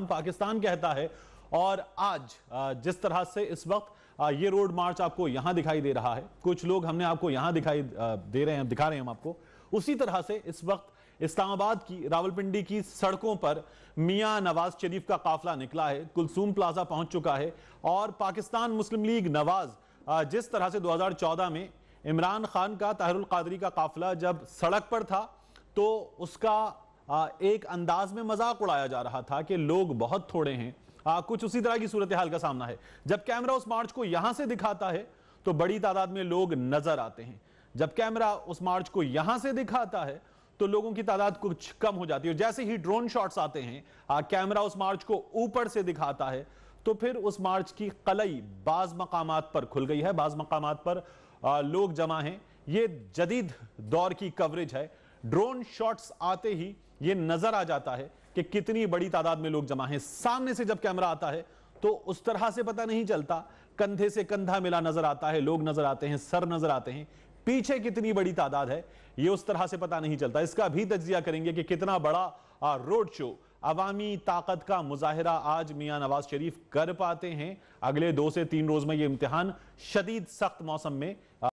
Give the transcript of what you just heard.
पाकिस्तान कहता है और आज जिस तरह से इस वक्त ये रोड मार्च आपको यहां दिखाई दे रहा है कुछ लोग हमने आपको यहां दिखाई दे रहे हैं दिखा रहे हैं हम आपको उसी तरह से इस वक्त इस्लामाबाद की रावलपिंडी की सड़कों पर मियां नवाज शरीफ का काफिला निकला है कुलसूम प्लाजा पहुंच चुका है और पाकिस्तान मुस्लिम लीग नवाज जिस तरह से 2014 में इमरान खान का ताहरुल कादरी का काफिला जब सड़क पर था तो उसका एक अंदाज में मजाक उड़ाया जा रहा था कि लोग बहुत थोड़े हैं आ, कुछ उसी तरह की सूरत हाल का सामना है जब कैमरा उस मार्च को यहां से दिखाता है तो बड़ी तादाद में लोग नजर आते हैं जब कैमरा उस मार्च को यहां से दिखाता है तो लोगों की तादाद कुछ कम हो जाती है जैसे ही ड्रोन शॉट्स आते हैं आ, कैमरा उस मार्च को ऊपर से दिखाता है तो फिर उस मार्च की कलई बाज मकाम पर खुल गई है बाज मकाम पर आ, लोग जमा हैं ये जदीद दौर की कवरेज है ड्रोन शॉट्स आते ही यह नजर आ जाता है कि कितनी बड़ी तादाद में लोग जमा हैं सामने से जब कैमरा आता है तो उस तरह से पता नहीं चलता कंधे से कंधा मिला नजर आता है लोग नजर आते हैं सर नजर आते हैं पीछे कितनी बड़ी तादाद है ये उस तरह से पता नहीं चलता इसका भी तजिया करेंगे कि कितना बड़ा रोड शो अवामी ताकत का मुजाहरा आज मियाँ नवाज शरीफ कर पाते हैं अगले दो से तीन रोज में ये इम्तिहान शदीद सख्त मौसम में